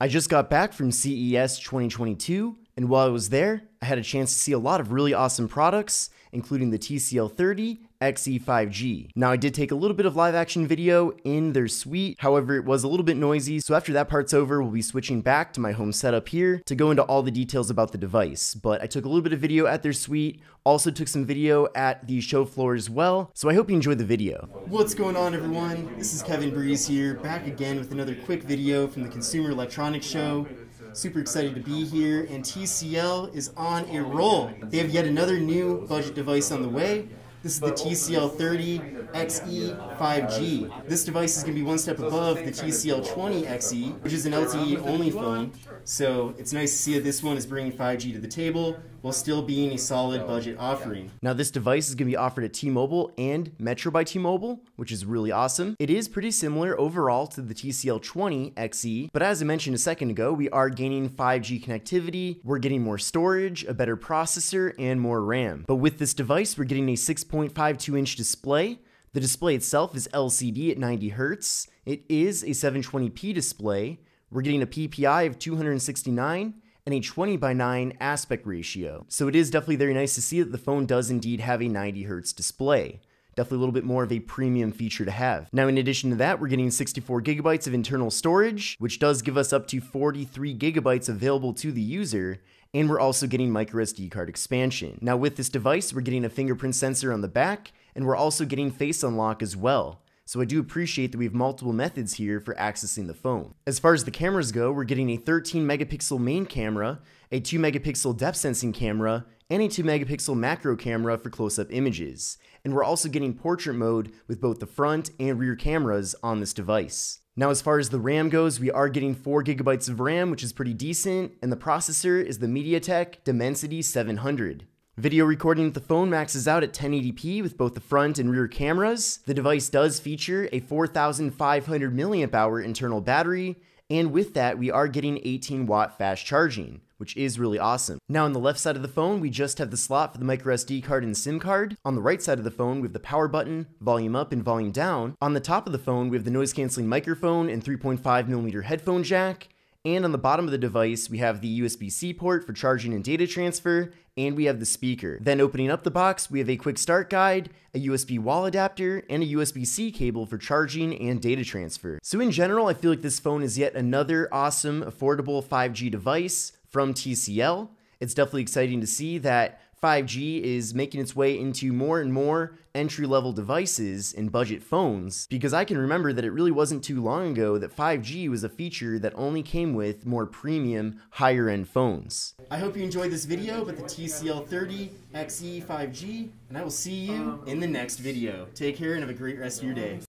I just got back from CES 2022, and while I was there, I had a chance to see a lot of really awesome products, including the TCL 30 XE5G. Now I did take a little bit of live action video in their suite, however it was a little bit noisy, so after that part's over we'll be switching back to my home setup here to go into all the details about the device. But I took a little bit of video at their suite, also took some video at the show floor as well, so I hope you enjoyed the video. What's going on everyone? This is Kevin Breeze here, back again with another quick video from the Consumer Electronics Show. Super excited to be here, and TCL is on a roll. They have yet another new budget device on the way, this is the TCL30 XE 5G. This device is going to be one step above the TCL20 XE, which is an LTE only phone. So it's nice to see that this one is bringing 5G to the table while still being a solid budget offering. Now, this device is going to be offered at T Mobile and Metro by T Mobile, which is really awesome. It is pretty similar overall to the TCL20 XE, but as I mentioned a second ago, we are gaining 5G connectivity, we're getting more storage, a better processor, and more RAM. But with this device, we're getting a 6 6.52 inch display. The display itself is LCD at 90 Hz. It is a 720p display. We're getting a PPI of 269 and a 20 by 9 aspect ratio. So it is definitely very nice to see that the phone does indeed have a 90 Hz display definitely a little bit more of a premium feature to have. Now, in addition to that, we're getting 64 gigabytes of internal storage, which does give us up to 43 gigabytes available to the user, and we're also getting microSD card expansion. Now with this device, we're getting a fingerprint sensor on the back, and we're also getting face unlock as well. So I do appreciate that we have multiple methods here for accessing the phone. As far as the cameras go, we're getting a 13 megapixel main camera, a 2 megapixel depth sensing camera, and a 2 megapixel macro camera for close-up images. And we're also getting portrait mode with both the front and rear cameras on this device. Now, as far as the RAM goes, we are getting 4 gigabytes of RAM, which is pretty decent, and the processor is the MediaTek Dimensity 700. Video recording with the phone maxes out at 1080p with both the front and rear cameras. The device does feature a 4500 mAh internal battery and with that, we are getting 18 watt fast charging, which is really awesome. Now on the left side of the phone, we just have the slot for the micro SD card and SIM card. On the right side of the phone, we have the power button, volume up and volume down. On the top of the phone, we have the noise canceling microphone and 3.5 millimeter headphone jack. And on the bottom of the device, we have the USB-C port for charging and data transfer, and we have the speaker. Then opening up the box, we have a quick start guide, a USB wall adapter, and a USB-C cable for charging and data transfer. So in general, I feel like this phone is yet another awesome, affordable 5G device from TCL. It's definitely exciting to see that 5G is making its way into more and more entry level devices and budget phones because I can remember that it really wasn't too long ago that 5G was a feature that only came with more premium, higher end phones. I hope you enjoyed this video about the TCL30 XE 5G, and I will see you um, in the next video. Take care and have a great rest of your day.